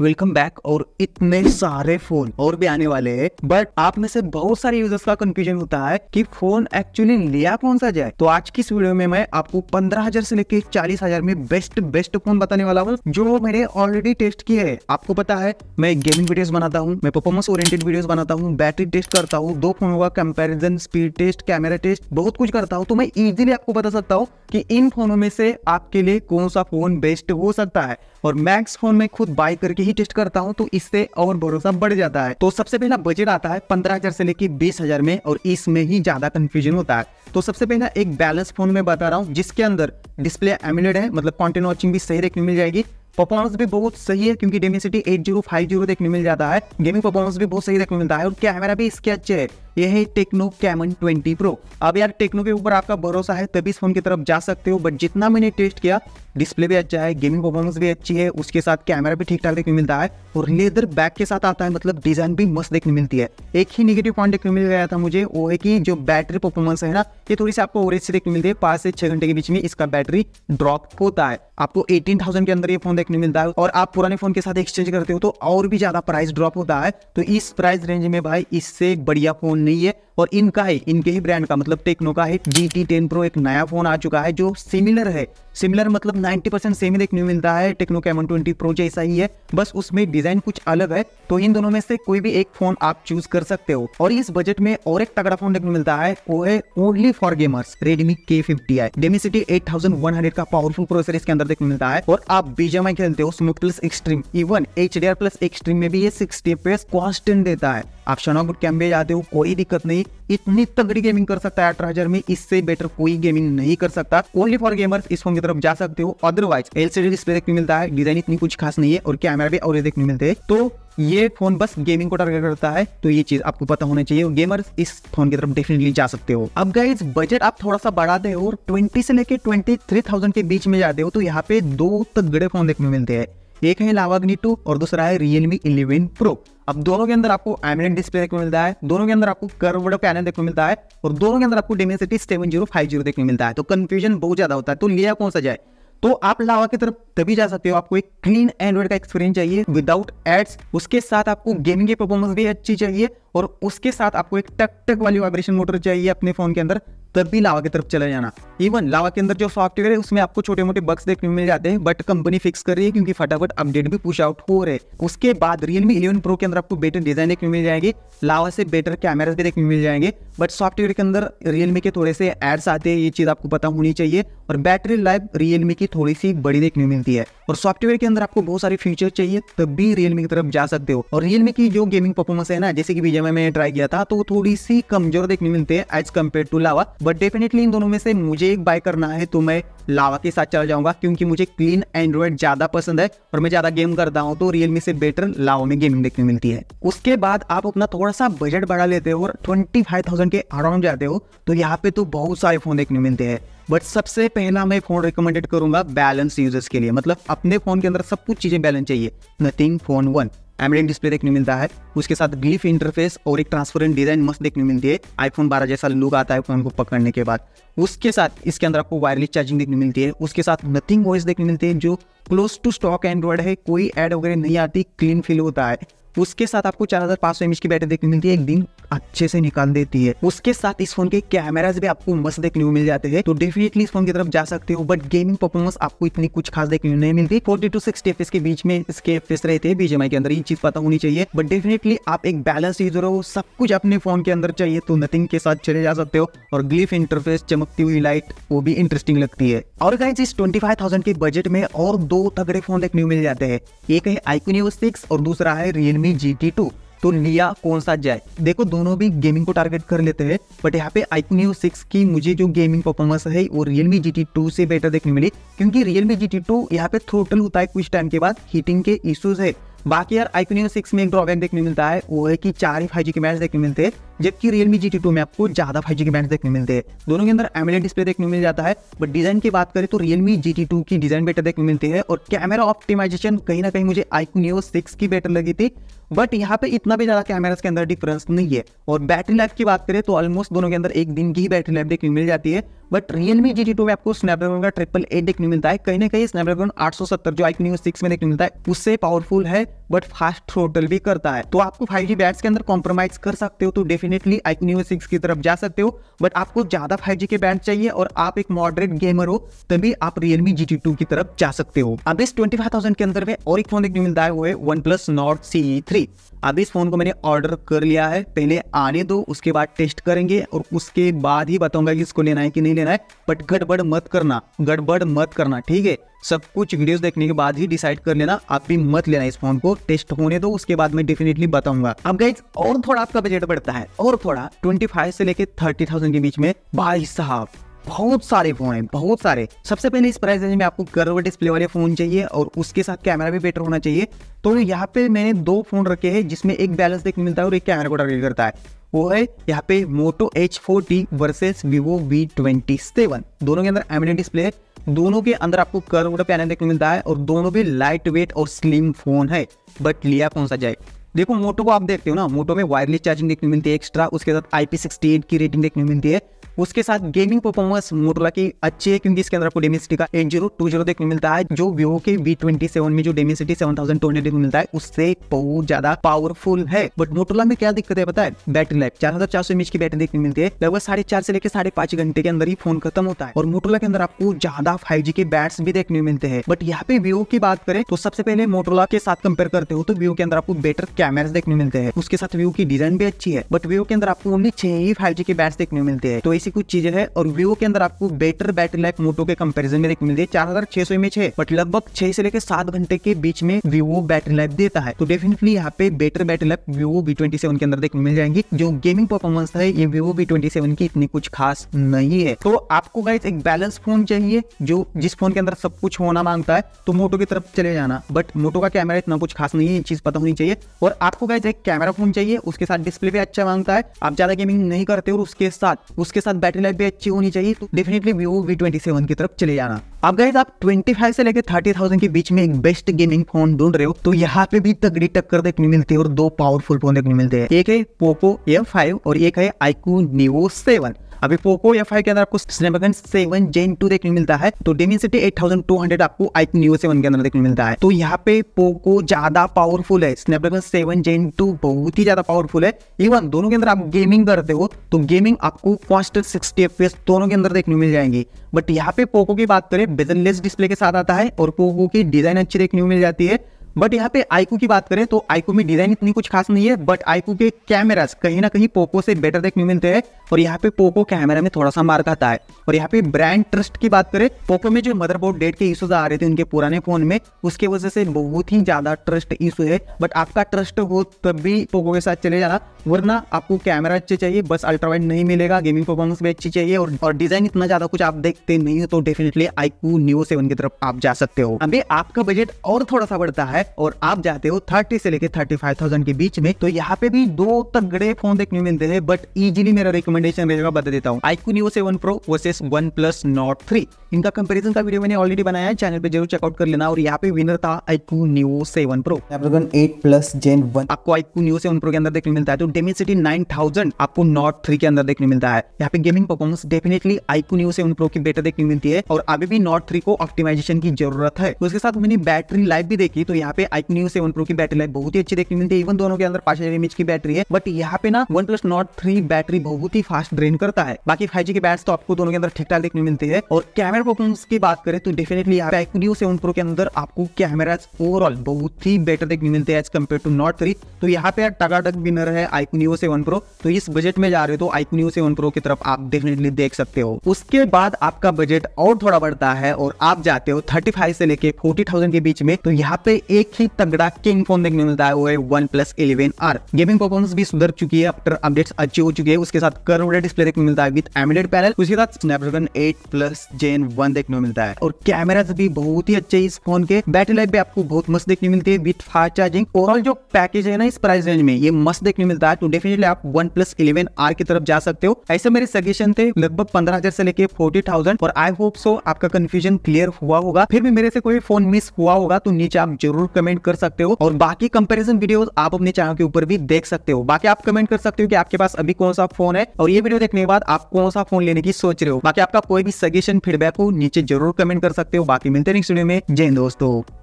welcome back और इतने सारे फोन और भी आने वाले हैं बट आप में से बहुत सारे यूजर्स का कंफ्यूजन होता है कि फोन एक्चुअली लिया कौन सा जाए तो आज की इस वीडियो में मैं आपको पंद्रह हजार से लेकर चालीस हजार में बेस्ट बेस्ट फोन बताने वाला हूँ जो मैंने ऑलरेडी टेस्ट किए हैं आपको पता है मैं गेमिंग वीडियोज बनाता हूँ मैं परफॉर्मेंस ओरियंटेड वीडियोस बनाता हूँ बैटरी टेस्ट करता हूँ दो फोनों का comparison speed test camera test बहुत कुछ करता हूँ तो मैं इजिली आपको बता सकता हूँ की इन फोनों में से आपके लिए कौन सा फोन बेस्ट हो सकता है और मैक्स फोन में खुद बाय करके ही टेस्ट करता हूँ तो इससे और भरोसा बढ़ जाता है तो सबसे पहला बजट आता है पंद्रह हजार से लेकर बीस हजार में और इसमें ही ज्यादा कंफ्यूजन होता है तो सबसे पहला एक बैलेंस फोन में बता रहा हूँ जिसके अंदर डिस्प्ले एमिलेड है मतलब कॉन्टेंट वॉचिंग भी सही देखने मिल जाएगी परफॉर्मेंस भी बहुत सही है क्योंकि Dimensity eight zero five zero देखने मिल जाता है गेमिंग परफॉर्मेंस भी बहुत सही देखने मिलता है और कैमरा भी इसके अच्छे है यह है टेक्नो कैमन 20 प्रो अब यार टेक्नो के ऊपर आपका भरोसा है तभी इस फोन की तरफ जा सकते हो बट जितना मैंने टेस्ट किया डिस्प्ले भी अच्छा है गेमिंग परफॉर्मेंस भी अच्छी है उसके साथ कैमरा भी ठीक ठाक देखने मिलता है और लेदर बैग के साथ आता है मतलब डिजाइन भी मस्त देखने मिलती है एक ही निगेटिव पॉइंट देखने मिल गया था मुझे वो है कि जो बैटरी परफॉर्मेंस है ना ये थोड़ी सी आपको ओवरेज से देखने मिलती है पांच से छह घंटे के बीच में इसका बैटरी ड्रॉप होता है आपको एटीन थाउजेंड के अंदर ये फोन देखने मिलता है और आप पुराने फोन के साथ एक्सचेंज करते हो तो और भी ज़्यादा प्राइस ड्रॉप होता है तो इस प्राइस रेंज में भाई इससे बढ़िया फ़ोन नहीं है और इनका ही इनके ही ब्रांड का मतलब टेक्नो का है जी टी टेन प्रो एक नया फ़ोन आ चुका है जो सिमिलर है सिमिलर मतलब 90 परसेंट सेम ही देखने को मिलता है टेक्नो के कैमन ट्वेंटी प्रो जैसा ही है बस उसमें डिजाइन कुछ अलग है तो इन दोनों में से कोई भी एक फोन आप चूज कर सकते हो और इस बजट में और एक तगड़ा फोन देखने मिलता है वो है only for gamers Redmi K fifty i Dimensity eight का पावरफुल प्रोसेसर इसके अंदर देखने मिलता है और आप बीजेमआई खेलते हो smooth plus extreme even H plus extreme में भी ये सिक्सटी पे कॉन्स्टेंट देता है आप शनागुट कैमरे जाते हो कोई दिक्कत नहीं इतनी तगड़ी गेमिंग कर सकता है अठारह हजार में इससे बेटर कोई गेमिंग नहीं कर सकता ओनली फॉर गेमर्स इस फोन की तरफ जा सकते हो अदरवाइज एलसीडी डिस्प्ले देखने मिलता है डिजाइन इतनी कुछ खास नहीं है और कैमरा भी और देखने मिलते हैं तो ये फोन बस गेमिंग को टारगेट करता है तो ये चीज आपको पता होना चाहिए गेमर्स इस फोन की तरफ डेफिनेटली जा सकते हो अब गाइज बजट आप थोड़ा सा बढ़ाते हो और 20 से लेके 23,000 के बीच में जाते हो तो यहाँ पे दो तगड़े फोन देखने मिलते हैं एक है लावाग्नी टू और दूसरा है रियलमी इलेवन प्रो अब दोनों के अंदर आपको एमिलेट डिस्प्ले देखने को मिलता है दोनों के अंदर आपको कर्वड पैनल देखने मिलता है और दोनों के अंदर आपको Dimensity seven zero five zero देखने मिलता है तो कन्फ्यूजन बहुत ज्यादा होता है तो लिया कौन सा जाए तो आप लावा की तरफ तभी जा सकते हो आपको एक क्लीन एंड्रॉइड का एक्सपीरियंस चाहिए विदाउट एड्स उसके साथ आपको गेमिंग की परफॉर्मेंस भी अच्छी चाहिए और उसके साथ आपको एक टक टक वाली वाइब्रेशन मोटर चाहिए अपने फोन के अंदर तब भी लावा की तरफ चले जाना इवन लावा के अंदर जो सॉफ्टवेयर है उसमें आपको छोटे मोटे बग्स देखने मिल जाते हैं बट कंपनी फिक्स कर रही है क्योंकि फटाफट अपडेट भी पुश आउट हो रहे हैं उसके बाद रियलमी इलेवन प्रो के अंदर आपको बेटर डिजाइन देखने मिल जाएंगे लावा से बेटर कैमराज भी देखने मिल जाएंगे बट सॉफ्टवेयर के अंदर रियलमी के थोड़े से एड्स आते हैं ये चीज़ आपको पता होनी चाहिए और बैटरी लाइफ रियलमी की थोड़ी सी बड़ी देखने मिलती है और सॉफ्टवेयर के अंदर आपको बहुत सारे फीचर चाहिए तब भी रियलमी की तरफ जा सकते हो और रियलमी की जो गेमिंग परफॉर्मेंस है ना जैसे कि बीजेम में ट्राई किया था तो थोड़ी सी कमजोर देखने मिलते हैं as compared to Lava but definitely इन दोनों में से मुझे एक बाय करना है तो मैं लावा के साथ चला जाऊंगा क्योंकि मुझे क्लीन एंड्रॉयड ज्यादा पसंद है और मैं ज्यादा गेम करता हूँ तो रियलमी से बेटर लावा में गेमिंग देखने मिलती है उसके बाद आप अपना थोड़ा सा बजट बढ़ा लेते हो और ट्वेंटी फाइव थाउजेंड थाउजेंड के अराउंड जाते हो तो यहाँ पे तो बहुत सारे फ़ोन देखने मिलते हैं बट सबसे पहला मैं फ़ोन रिकमेंडेड करूंगा बैलेंस यूजर्स के लिए मतलब अपने फ़ोन के अंदर सब कुछ चीज़ें बैलेंस चाहिए नथिंग फ़ोन वन एमरेन डिस्प्ले देखने मिलता है उसके साथ ग्लिफ इंटरफेस और एक ट्रांसपेरेंट डिजाइन मस्त देखने मिलती है आईफोन 12 जैसा लुक आता है फोन को पकड़ने के बाद उसके साथ इसके अंदर आपको वायरलेस चार्जिंग देखने मिलती है उसके साथ नथिंग वॉइस देखने मिलती है जो क्लोज टू स्टॉक एंड्रॉइड है कोई एड वगैरह नहीं आती क्लीन फील होता है उसके साथ आपको चार हज़ार पांच सौ एम की बैटरी देखने मिलती है एक दिन अच्छे से निकाल देती है उसके साथ इस फोन के कैमराज भी आपको मस्त देखने को मिल जाते हैं तो डेफिनेटली इस फोन की तरफ जा सकते हो बट गेमिंग परफॉर्मेंस आपको इतनी कुछ खास देखने को नहीं मिलती फोर्टी टू सिक्सटी एफ के बीच में इसके फेस रहते हैं बीजेमआई के अंदर ये चीज पता होनी चाहिए बट डेफिनेटली आप एक बैलेंस यूजर हो सब कुछ अपने फोन के अंदर चाहिए तो नथिंग के साथ चले जा सकते हो और ग्लिफ इंटरफेस चमकती हुई लाइट वो भी इंटरेस्टिंग लगती है और गाइज इस ट्वेंटी फाइव थाउजेंड के बजट में और दो तगड़े फोन देखने को मिल जाते हैं एक है आईकोनियो सिक्स और दूसरा है रियल Realme GT2 तो लिया कौन सा जाए देखो दोनों भी गेमिंग को टारगेट कर लेते हैं बट यहाँ पे आईक्यू सिक्स की मुझे जो गेमिंग परफॉर्मेंस है वो रियलमी जी टी टू से बेटर देखने मिली क्योंकि रियलमी जी टी टू यहाँ पे थ्रोटल होता है कुछ टाइम के बाद हीटिंग के इश्यूज है बाकी यार आईक्यू सिक्स में एक ड्रॉबैक देखने मिलता है वो है कि चार ही फाइव जी के मैच देखने मिलते हैं जबकि रियलमी जी टी में आपको ज़्यादा फाइव जी बैंड देखने मिलते हैं दोनों के अंदर एमिलेट डिस्प्ले देखने मिल जाता है बट डिज़ाइन की बात करें तो रियलमी जी टी की डिज़ाइन बेटर देखने मिलती है और कैमरा ऑप्टिमाइजेशन कहीं ना कहीं मुझे आईकूनियो सिक्स की बेटर लगी थी बट यहाँ पे इतना भी ज़्यादा कैमराज के अंदर डिफरेंस नहीं है और बैटरी लाइफ की बात करें तो ऑलमोस्ट दोनों के अंदर एक दिन की ही बैटरी लाइफ देखने मिल जाती है but Realme G T two में आपको स्नैपड्रैगन का ट्रिपल एट देखने मिलता है कहीं ना कहीं स्नैपड्रैगन आठ सौ सत्तर जो आईकूनियो सिक्स में देखने मिलता है उससे पावरफुल है बट फास्ट थ्रोटल भी करता है तो आपको फाइव जी बैट्स के अंदर कॉम्प्रोमाइज कर सकते हो तो डेफिनेटली आईक्न्यू सिक्स की तरफ जा सकते हो बट आपको ज्यादा फाइव के बैंड चाहिए और आप एक मॉडरेट गेमर हो तभी आप रियलमी जी की तरफ जा सकते हो अब इस ट्वेंटी के अंदर में और एक फोन देखने मिलता है वो है वन प्लस नॉट सी अब इस फोन को मैंने ऑर्डर कर लिया है पहले आने दो उसके बाद टेस्ट करेंगे और उसके बाद ही बताऊंगा कि इसको लेना है कि नहीं लेना है बट गड़बड़ मत करना गड़बड़ मत करना ठीक है सब कुछ वीडियोस देखने के बाद ही डिसाइड कर लेना आप भी मत लेना इस फोन को टेस्ट होने दो उसके बाद मैं डेफिनेटली बताऊंगा अब गाइज और थोड़ा आपका बजट बढ़ता है और थोड़ा फाइव से थर्टी थाउजेंड के बीच में भाई साहब बहुत सारे फोन हैं बहुत सारे सबसे पहले इस प्राइस रेंज में आपको गर्व डिस्प्ले वाले फोन चाहिए और उसके साथ कैमरा भी बेटर होना चाहिए तो यहाँ पे मैंने दो फोन रखे हैं जिसमें एक बैलेंस देखने मिलता है और एक कैमरा को टारगेट करता है वो है यहाँ पे Moto H four T versus Vivo V twenty seven दोनों के अंदर एमडी डिस्प्ले है दोनों के अंदर आपको कर्व पैनल देखने मिलता है और दोनों भी लाइट वेट और स्लिम फोन है बट लिया कौन सा जाए देखो मोटो को आप देखते हो ना मोटो में वायरलेस चार्जिंग देखने मिलती है एक्स्ट्रा उसके साथ आईपी सिक्सटी एट की रेटिंग देखने मिलती है उसके साथ गेमिंग परफॉर्मेंस मोटोला की अच्छी है क्योंकि इसके अंदर आपको डेमिसिटी का एट जीरो टू जीरो देखने मिलता है जो वीवो के वी ट्वेंटी सेवन में जो Dimensity seven thousand two hundred मिलता है उससे बहुत ज्यादा पावरफुल है बट मोटोला में क्या दिक्कत है पता है बैटरी लाइफ चार हजार चार सौ एमएच की बैटरी देखने मिलती है लगभग साढ़े चार से लेकर साढ़े पांच घंटे के अंदर ही फोन खत्म होता है और मोटोला के अंदर आपको ज्यादा फाइव के बैट्स भी देखने मिलते हैं बट यहाँ पे वीवो की बात करें तो सबसे पहले मोटोला के साथ कंपेयर करते हो तो वीवो के अंदर आपको बेटर कैमरा देखने मिलते हैं उसके साथ वीवो की डिजाइन भी अच्छी है बट वीवो के अंदर आपको ओनली छह ही फाइव के बैट्स देखने मिलते हैं तो इसी ऐसी कुछ चीजें हैं और वीवो के अंदर आपको बेटर बैटरी लाइफ मोटो के कंपेरिजन में मिलती है चार हजार छह सौ एमएच है बट लगभग छह से लेकर सात घंटे के बीच में वीवो बैटरी लाइफ देता है तो डेफिनेटली यहाँ पे better battery life Vivo V twenty seven के अंदर देखने मिल जाएंगी जो गेमिंग परफॉर्मेंस है ये वीवो वी ट्वेंटी सेवन की इतनी कुछ खास नहीं है तो आपको गाइस एक बैलेंस फोन चाहिए जो जिस फोन के अंदर सब कुछ होना मांगता है तो मोटो की तरफ चले जाना बट मोटो का कैमरा इतना कुछ खास नहीं है ये चीज पता होनी चाहिए और आपको गाइस एक कैमरा फोन चाहिए उसके साथ डिस्प्ले भी अच्छा मांगता है आप ज्यादा गेमिंग नहीं करते और उसके साथ उसके साथ साथ बैटरी लाइफ भी अच्छी होनी चाहिए तो definitely Vivo V twenty seven की तरफ चले जाना आप गए आप ट्वेंटी फाइव से लेकर थर्टी थाउजेंड के बीच में एक बेस्ट गेमिंग फोन ढूंढ रहे हो तो यहाँ पे भी तगड़ी टक्कर देखने मिलती है और दो पावरफुल फोन देखने मिलते हैं एक है पोको एम फाइव और एक है आईकू नीवो सेवन अभी पोको एफ आई के अंदर आपको स्नैपड्रैगन सेवन जेन टू देखने मिलता है तो Dimensity eight thousand two hundred आपको आई न्यू सेवन के अंदर देखने मिलता है तो यहाँ पे पोको ज्यादा पावरफुल है स्नैपड्रैगन सेवन जेन टू बहुत ही ज्यादा पावरफुल है इवन दोनों के अंदर आप गेमिंग करते हो तो गेमिंग आपको फर्स्ट सिक्सटी एफ दोनों के अंदर देखने मिल जाएंगे बट यहाँ पे पोको की बात करें बेजनलेस डिस्प्ले के साथ आता है और पोको की डिजाइन अच्छी देखने को मिल जाती है बट यहाँ पे आईकू की बात करें तो आईकू में डिजाइन इतनी कुछ खास नहीं है बट आईकू के कैमरास कहीं ना कहीं पोको से बेटर देखने मिलते हैं और यहाँ पे पोको कैमरा में थोड़ा सा मार खाता है और यहाँ पे ब्रांड ट्रस्ट की बात करें पोको में जो मदरबोर्ड डेट के इशूज आ रहे थे उनके पुराने फोन में उसके वजह से बहुत ही ज्यादा ट्रस्ट इशू है बट आपका ट्रस्ट हो तब भी पोको के साथ चले जाना वरना आपको कैमरा अच्छे चाहिए बस अल्ट्रावाइट नहीं मिलेगा गेमिंग परफॉर्मेंस भी अच्छी चाहिए और डिजाइन इतना ज्यादा कुछ आप देखते नहीं हो तो डेफिनेटली आईकू न्यू सेवन की तरफ आप जा सकते हो अभी आपका बजट और थोड़ा सा बढ़ता है है और आप जाते हो थर्टी से लेकर थर्टी फाइव थाउजेंड के बीच में तो यहाँ पे भी दो तगड़े फोन देखने मिलते हैं बट इजीली मेरा रिकमेंडेशन रहेगा बता देता हूँ iQOO Neo seven pro versus one plus Nord three इनका कंपेरिजन का वीडियो मैंने ऑलरेडी बनाया है चैनल पे जरूर चेकआउट कर लेना और यहाँ पे विनर था iQOO Neo seven pro eight plus gen one आपको आईकू न्यू सेवन प्रो के अंदर देखने मिलता है तो डेमिसिटी नाइन थाउजेंड आपको नॉट थ्री के अंदर देखने मिलता है यहाँ पे gaming performance definitely iQOO Neo seven pro की बेटर देखने मिलती है और अभी भी नॉट थ्री को ऑप्टिमाइजेशन की जरूरत है उसके साथ मैंने बैटरी लाइफ भी देखी तो यहाँ यहाँ पे आई न्यू सेवन प्रो की बैटरी लाइफ बहुत ही अच्छी देखने मिलती है इवन दोनों के अंदर पांच हजार एमएच की बैटरी है बट यहाँ पे ना one plus Nord three battery बहुत ही फास्ट ड्रेन करता है बाकी फाइव जी की बैट्स तो आपको दोनों के अंदर ठीक ठाक देखने मिलती है और कैमरा परफॉर्मेंस की बात करें तो डेफिनेटली यहाँ पे आई न्यू सेवन प्रो के अंदर आपको कैमराज ओवरऑल बहुत ही बेटर देखने मिलते हैं as compared to Nord three तो यहाँ पे टगाटक विनर है आई न्यू सेवन प्रो तो इस बजट में जा रहे हो तो आई न्यू सेवन प्रो की तरफ आप डेफिनेटली देख सकते हो उसके बाद आपका बजट और थोड़ा बढ़ता है और आप जाते हो थर्टी फाइव से लेके फोर्टी थाउजेंड के बीच में तो यहाँ पे एक ही तगड़ा किंग फोन देखने मिलता है वो है one plus eleven R gaming performance भी सुधर चुकी है आफ्टर अपडेट्स अच्छी हो चुकी है उसके साथ करोड़ डिस्प्ले देखने मिलता है विद एमिडेड पैनल उसके साथ Snapdragon eight plus gen one देखने को मिलता है और कैमरा भी बहुत ही अच्छे इस फोन के बैटरी लाइफ भी आपको बहुत मस्त देखने मिलती है विद फास्ट चार्जिंग ओवरऑल जो पैकेज है ना इस प्राइस रेंज में ये मस्त देखने मिलता है तो डेफिनेटली आप वन प्लस इलेवन आर की तरफ जा सकते हो ऐसे मेरे सजेशन थे लगभग पंद्रह हजार से लेके फोर्टी थाउजेंड और आई होप सो आपका कंफ्यूजन क्लियर हुआ होगा फिर भी मेरे से कोई फोन मिस हुआ होगा तो नीचे आप जरूर जरूर कमेंट कर सकते हो और बाकी कंपेरिजन वीडियो आप अपने चैनल के ऊपर भी देख सकते हो बाकी आप कमेंट कर सकते हो कि आपके पास अभी कौन सा फोन है और ये वीडियो देखने के बाद आप कौन सा फोन लेने की सोच रहे हो बाकी आपका कोई भी सजेशन फीडबैक हो नीचे जरूर कमेंट कर सकते हो बाकी मिलते नेक्स्ट वीडियो में जय दोस्तों